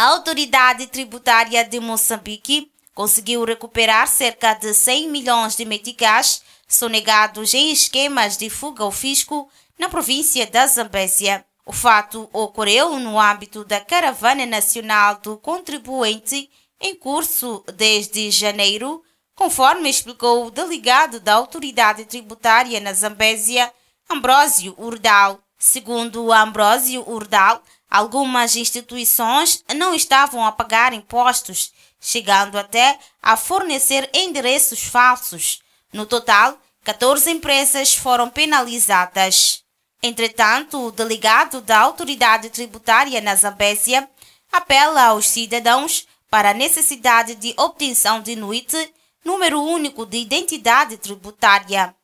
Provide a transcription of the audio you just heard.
A autoridade tributária de Moçambique conseguiu recuperar cerca de 100 milhões de meticais sonegados em esquemas de fuga ao fisco na província da Zambésia. O fato ocorreu no âmbito da Caravana Nacional do Contribuinte em curso desde janeiro, conforme explicou o delegado da Autoridade Tributária na Zambésia, Ambrósio Urdal. Segundo Ambrósio Urdal, Algumas instituições não estavam a pagar impostos, chegando até a fornecer endereços falsos. No total, 14 empresas foram penalizadas. Entretanto, o delegado da Autoridade Tributária na Zambésia apela aos cidadãos para a necessidade de obtenção de NUIT, número único de identidade tributária.